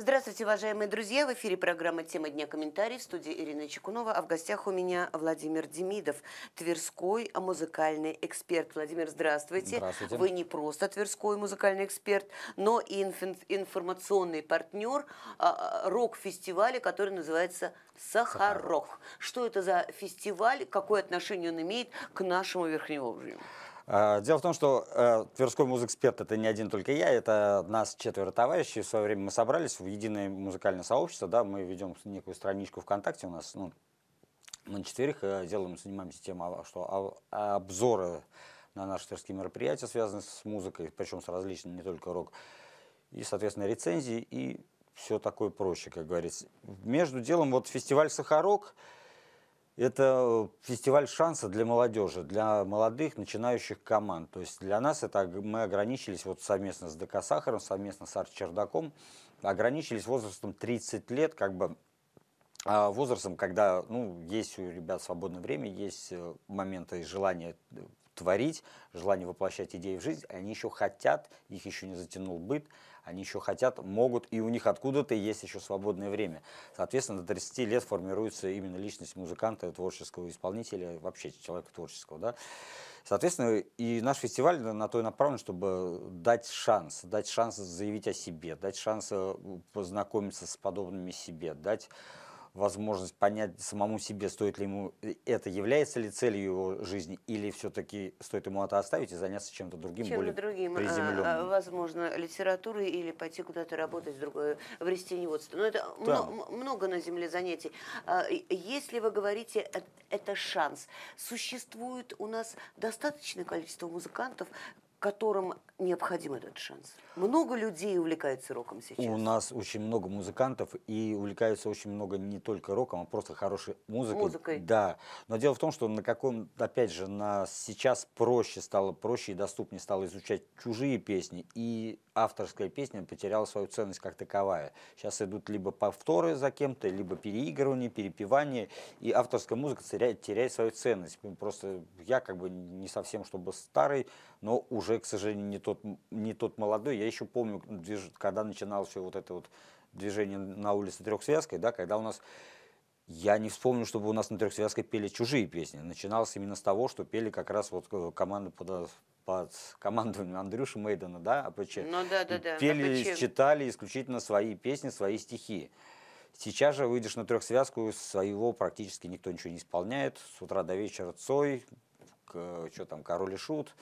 Здравствуйте, уважаемые друзья. В эфире программа «Тема дня. Комментарий» в студии Ирина Чекунова. А в гостях у меня Владимир Демидов, Тверской музыкальный эксперт. Владимир, здравствуйте. Здравствуйте. Вы не просто Тверской музыкальный эксперт, но и информационный партнер а, а, рок-фестиваля, который называется «Сахарок». Сахарок. Что это за фестиваль? Какое отношение он имеет к нашему Верхнеурожью? А, дело в том, что э, Тверской музэксперт это не один только я, это нас четверо товарищей. В свое время мы собрались в единое музыкальное сообщество, да, мы ведем некую страничку ВКонтакте у нас, ну, мы на четверых э, делаем, занимаемся тем, а, что а, обзоры на наши тверские мероприятия связаны с музыкой, причем с различным не только рок, и, соответственно, рецензии и все такое проще, как говорится. Между делом, вот фестиваль «Сахарок», это э, фестиваль шанса для молодежи, для молодых начинающих команд. То есть для нас это мы ограничились вот совместно с ДК Сахаром, совместно с Арт Чердаком, ограничились возрастом 30 лет, как бы а, возрастом, когда ну, есть у ребят свободное время, есть э, моменты желания э, творить, желание воплощать идеи в жизнь, они еще хотят, их еще не затянул быт, они еще хотят, могут, и у них откуда-то есть еще свободное время. Соответственно, до 30 лет формируется именно личность музыканта, творческого исполнителя, вообще человека творческого. Да? Соответственно, и наш фестиваль на то и направлен, чтобы дать шанс, дать шанс заявить о себе, дать шанс э, познакомиться с подобными себе, дать возможность понять самому себе, стоит ли ему э, это, является ли целью его жизни, или все-таки стоит ему это оставить и заняться чем-то другим, чем более другим, а, приземленным. А, возможно, литературой или пойти куда-то работать в другое, в растеневодство. Но это да. много, много на земле занятий. А, если вы говорите, э, это шанс, существует у нас достаточное количество музыкантов, которым необходим этот шанс? Много людей увлекается роком сейчас. У нас очень много музыкантов, и увлекается очень много не только роком, а просто хорошей музыкой. Музыкой. Да. Но дело в том, что на каком, опять же, на сейчас проще стало, проще и доступнее стало изучать чужие песни, и авторская песня потеряла свою ценность как таковая. Сейчас идут либо повторы за кем-то, либо переигрывание, перепевание, и авторская музыка теряет, теряет свою ценность. Просто я как бы не совсем чтобы старый, но уже уже, к сожалению, не тот, не тот молодой. Я еще помню, когда начиналось вот это вот движение на улице Трехсвязкой, да, когда у нас я не вспомню, чтобы у нас на трехсвязке пели чужие песни. Начиналось именно с того, что пели как раз вот э, команда под, э, под командованием Андрюши Мейдена, да, АПЧ. Ну да, да, да. Ну пели, АПЧ. читали исключительно свои песни, свои стихи. Сейчас же выйдешь на трехсвязку, своего практически никто ничего не исполняет. С утра до вечера Цой, к, что там, Король и Шут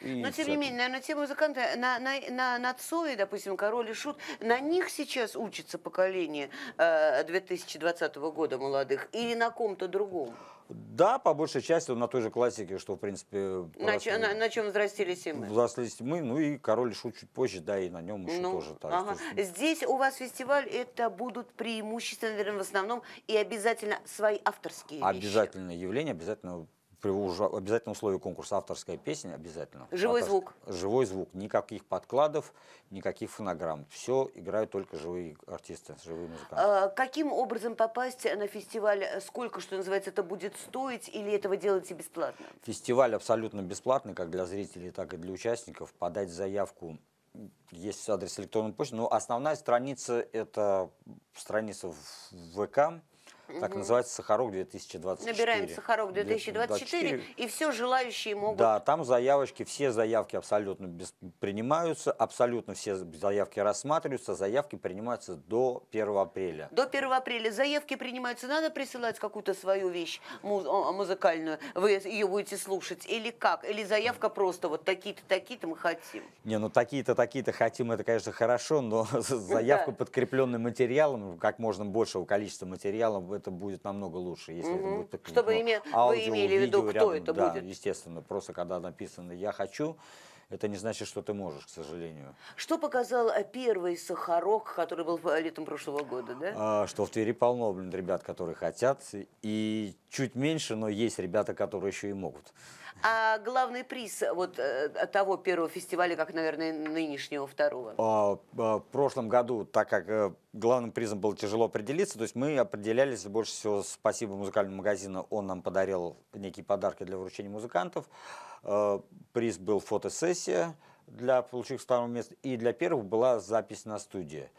но тем не менее, на, на те музыканты, на, на, на, на Цои, допустим, Король и Шут, на них сейчас учится поколение э, 2020 года молодых или на ком-то другом? Да, по большей части на той же классике, что, в принципе... На, чем, на, на чем взрастились мы. Взрастились мы, ну и Король Шут чуть позже, да, и на нем еще ну, тоже. Так, ага. то Здесь у вас фестиваль, это будут преимущественно, наверное, в основном и обязательно свои авторские Обязательное вещи. явление, обязательно при уже обязательном условии конкурса авторская песня обязательно. Живой Авторск... звук. Живой звук, никаких подкладов, никаких фонограмм. Все играют только живые артисты, живые музыканты. А, каким образом попасть на фестиваль? Сколько, что называется, это будет стоить или этого делаете бесплатно? Фестиваль абсолютно бесплатный, как для зрителей, так и для участников. Подать заявку есть адрес электронной почты, но основная страница это страница в ВК, так угу. называется «Сахарок 2024». Набираем «Сахарок 2024», 2024, и все желающие могут... Да, там заявочки, все заявки абсолютно без, принимаются, абсолютно все заявки рассматриваются, заявки принимаются до 1 апреля. До 1 апреля заявки принимаются, надо присылать какую-то свою вещь муз музыкальную, вы ее будете слушать, или как? Или заявка просто вот такие-то, такие-то мы хотим? Не, ну такие-то, такие-то хотим, это, конечно, хорошо, но заявку подкрепленным материалом, как можно большего количества материалов, это будет намного лучше, если угу. это будет так, Чтобы ну, име... аудио, вы имели в виду, кто рядом, это да, будет? естественно. Просто когда написано «я хочу», это не значит, что ты можешь, к сожалению. Что показал э, первый сахарок, который был э, летом прошлого года, да? А, что в Твери полно, блин, ребят, которые хотят, и чуть меньше, но есть ребята, которые еще и могут. А главный приз э, вот э, того первого фестиваля, как, наверное, нынешнего второго? А, а, в прошлом году, так как э, главным призом было тяжело определиться, то есть мы определялись больше всего спасибо музыкальному магазину, он нам подарил некие подарки для вручения музыкантов. Приз был фотосессия для получивших второго места, и для первых была запись на студии.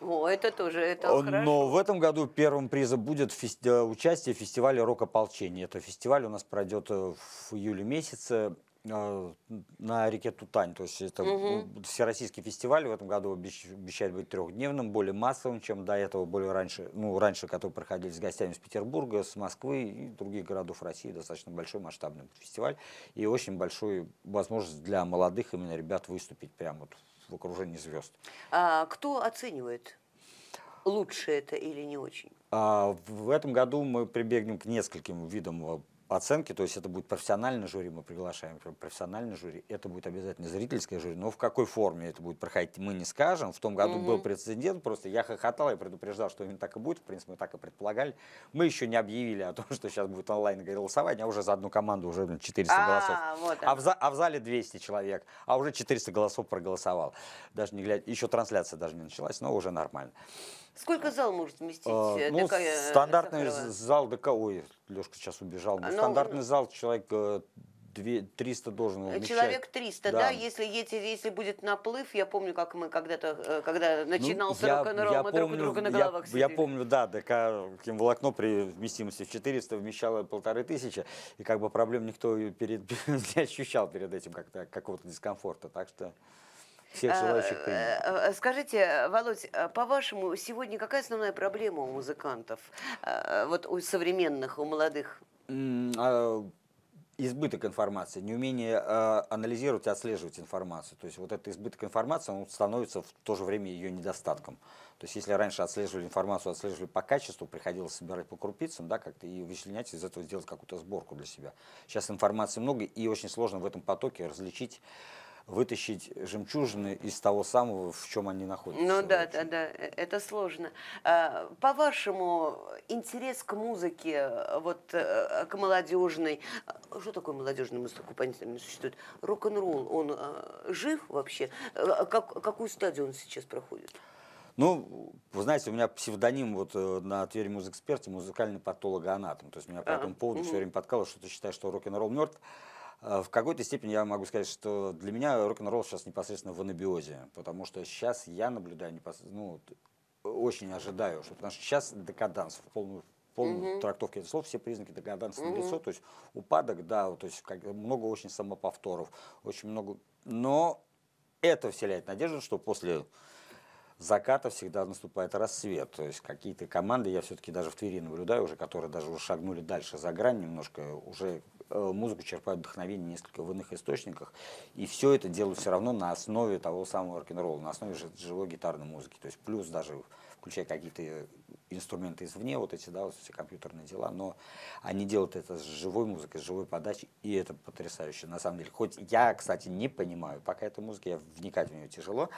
О, это тоже, это Но хорошо. в этом году первым призом будет фести... участие в фестивале рок-ополчения. Это фестиваль у нас пройдет э, в июле месяце э, на реке Тутань. То есть это угу. всероссийский фестиваль в этом году обещает быть трехдневным, более массовым, чем до этого, более раньше, ну, раньше, которые проходили с гостями из Петербурга, с Москвы и других городов России. Достаточно большой масштабный фестиваль и очень большую возможность для молодых именно ребят выступить прямо вот в окружении звезд. А кто оценивает, лучше это или не очень? А, в этом году мы прибегнем к нескольким видам а, оценки, то есть это будет профессиональное жюри, мы приглашаем профессиональное жюри, это будет обязательно зрительское жюри, но в какой форме это будет проходить, мы не скажем. В том году угу. был прецедент, просто я хохотал, и предупреждал, что именно так и будет, в принципе, мы так и предполагали. Мы еще не объявили о том, что сейчас будет онлайн голосование, а уже за одну команду уже 400 ну, а, голосов. А, а в зале 200 человек, а уже 400 голосов проголосовал. Даже не глядя, еще трансляция даже не началась, но уже нормально. Сколько зал может вместить? А, э, ну, такая э, стандартный Сахарова? зал ДК, ой, Лешка сейчас убежал. Но... Ну, стандартный зал человек 300 э, должен вмещать. Человек 300, да, да? Если, если, будет наплыв, я помню, как мы когда-то, когда начинался ну, рок-н-ролл, мы помню, друг у друга на головах я, сидели. Я помню, да, ДК волокно при вместимости в 400 вмещало полторы тысячи, и как бы проблем никто перед, не ощущал перед этим как-то какого-то дискомфорта, так что... Всех а, желающих принять. Э, э, скажите, э, Володь, а по-вашему, сегодня какая основная проблема у музыкантов, а, вот у современных, у молодых? избыток информации, неумение э, анализировать и отслеживать информацию. То есть вот этот избыток информации, он становится в то же время ее недостатком. То есть если раньше отслеживали информацию, отслеживали по качеству, приходилось собирать по крупицам, да, как-то и вычленять из этого сделать какую-то сборку для себя. Сейчас информации много, и очень сложно в этом потоке различить вытащить жемчужины из того самого, в чем они находятся. Ну да, да, да, э, это сложно. А, По-вашему, интерес к музыке, вот э, к молодежной, а, что такое молодежная музыка, понятно, существует? Рок-н-ролл, он а, жив вообще? Как, какую стадию он сейчас проходит? Ну, вы знаете, у меня псевдоним вот э, на Тверь Музэксперте музыкальный патолог Анатом, То есть меня по а, этому поводу угу. все время подкало, что ты считаешь, что рок-н-ролл мертв. Э, в какой-то степени я могу сказать, что для меня рок-н-ролл сейчас непосредственно в анабиозе, потому что сейчас я наблюдаю, непос... ну, очень ожидаю, что, потому что сейчас декаданс в полную полную угу. трактовке этого слова, все признаки декаданса угу. лицо, то есть упадок, да, то есть как, много очень самоповторов, очень много, но это вселяет надежду, что после заката всегда наступает рассвет. То есть какие-то команды, я все-таки даже в Твери наблюдаю уже, которые даже уже шагнули дальше за грань немножко, уже э, музыку черпают вдохновение несколько в иных источниках. И все это делают все равно на основе того самого рок-н-ролла, на основе живой гитарной музыки. То есть плюс даже включая какие-то инструменты извне, вот эти, да, вот все компьютерные дела, но они делают это с живой музыкой, с живой подачей, и это потрясающе, на самом деле. Хоть я, кстати, не понимаю пока этой музыки, я вникать в нее тяжело,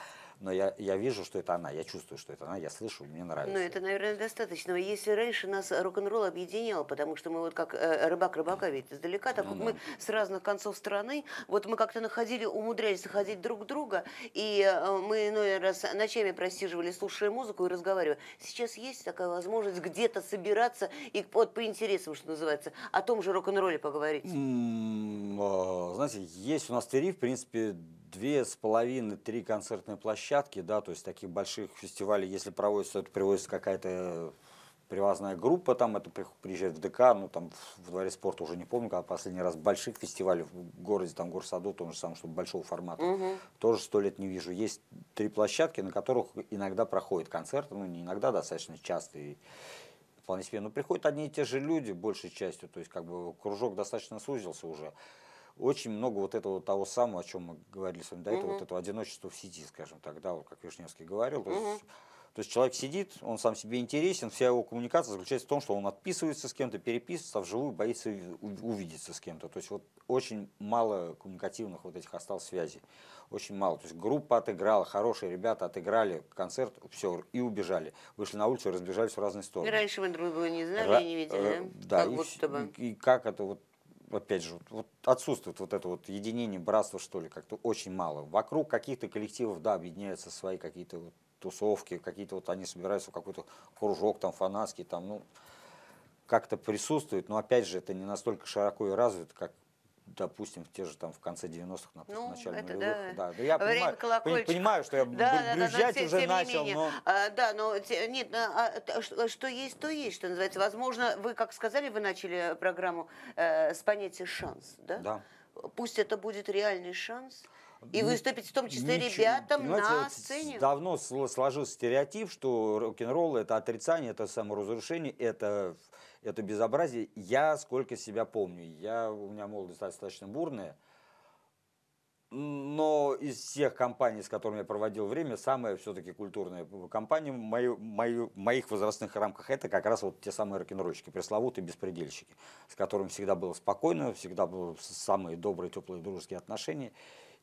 но я, я вижу, что это она, я чувствую, что это она, я слышу, мне ну, нравится. Ну это, наверное, достаточно. Если раньше нас рок-н-ролл объединял, потому что мы вот как э, рыбак рыбака ведь издалека, так ну, вот да. мы с разных концов страны, вот мы как-то находили, умудрялись находить друг друга, и э, мы ну раз ночами просиживали, слушая музыку и разговаривая. Сейчас есть такая возможность где-то собираться и вот по интересам, что называется, о том же рок-н-ролле поговорить. Mm, знаете, есть у нас тариф, в принципе, две с половиной, три концертные площадки, да, то есть таких больших фестивалей, если проводится, это приводится какая-то привозная группа, там это приезжает в ДК, ну там в дворе спорта уже не помню, когда последний раз больших фестивалей в городе, там горсаду, то же самое, что большого формата, угу. тоже сто лет не вижу. Есть три площадки, на которых иногда проходят концерты, ну не иногда, а достаточно часто и вполне себе, но приходят одни и те же люди большей частью, то есть как бы кружок достаточно сузился уже очень много вот этого того самого, о чем мы говорили с вами да, это угу. вот это одиночество в сети, скажем так, да, вот как Вишневский говорил. Угу. То, есть, то есть человек сидит, он сам себе интересен, вся его коммуникация заключается в том, что он отписывается с кем-то, переписывается, а вживую боится увидеться с кем-то. То есть вот очень мало коммуникативных вот этих осталось связей, очень мало. То есть группа отыграла, хорошие ребята отыграли концерт, все, и убежали. Вышли на улицу, и разбежались в разные стороны. И раньше мы друг друга не знали Ра- не видели, да? Э, да, как и, будто бы. и как это вот опять же, вот отсутствует вот это вот единение, братство, что ли, как-то очень мало. Вокруг каких-то коллективов, да, объединяются свои какие-то вот тусовки, какие-то вот они собираются в какой-то кружок там фанатский, там, ну, как-то присутствует, но опять же, это не настолько широко и развито, как допустим, в те же там в конце 90-х, на ну, начале это нулевых. Да. Да. я Время понимаю, понимаю, что я да, брюзжать да, да, уже тем, начал, менее. но... А, да, но нет, а, что, что есть, то есть, что называется. Возможно, вы, как сказали, вы начали программу э, с понятия «шанс», да? Да. Пусть это будет реальный шанс. И ну, выступить в том числе ничего, ребятам на сцене. Давно сложился стереотип, что рок-н-ролл это отрицание, это саморазрушение, это это безобразие. Я сколько себя помню, я, у меня молодость достаточно бурная, но из всех компаний, с которыми я проводил время, самая все-таки культурная компания в моих возрастных рамках это как раз вот те самые рок н пресловутые беспредельщики, с которыми всегда было спокойно, всегда были самые добрые, теплые дружеские отношения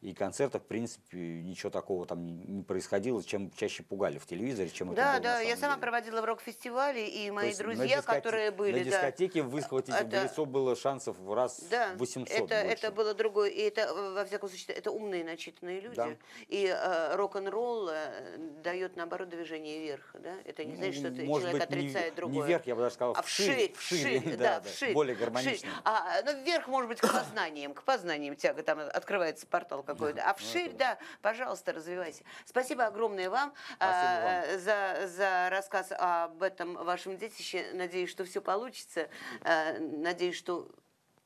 и концертах, в принципе, ничего такого там не происходило, чем чаще пугали в телевизоре, чем да, это было, Да, я деле. сама проводила а, в рок-фестивале, и мои То друзья, дискот... которые были... На дискотеке да, высхватить это... в лицо было шансов в раз да, 800 это, это было другое, и это, во всяком случае, это умные, начитанные люди, да. и э, рок-н-ролл э, дает, наоборот, движение вверх, да? Это не значит, что ты, Может человек быть, отрицает не, другое. не вверх, я бы даже сказал, а вширь, вширь, вширь, да, да, вширь, более гармонично. А, ну, вверх, может быть, к познаниям, к познаниям тяга, там открывается портал какой-то. А вширь, да, пожалуйста, развивайся. Спасибо огромное вам, э, за, за рассказ об этом вашем детище. Надеюсь, что все получится. А, надеюсь, что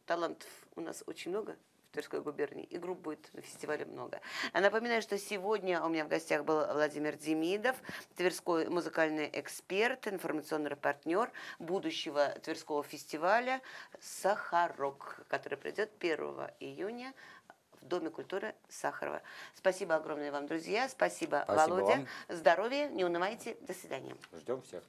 талантов у нас очень много. Тверской губернии. И групп будет на фестивале много. А напоминаю, что сегодня у меня в гостях был Владимир Демидов, Тверской музыкальный эксперт, информационный партнер будущего Тверского фестиваля «Сахарок», который пройдет 1 июня Доме культуры Сахарова. Спасибо огромное вам, друзья. Спасибо, Спасибо Володя. Вам. Здоровья, не унывайте. До свидания. Ждем всех.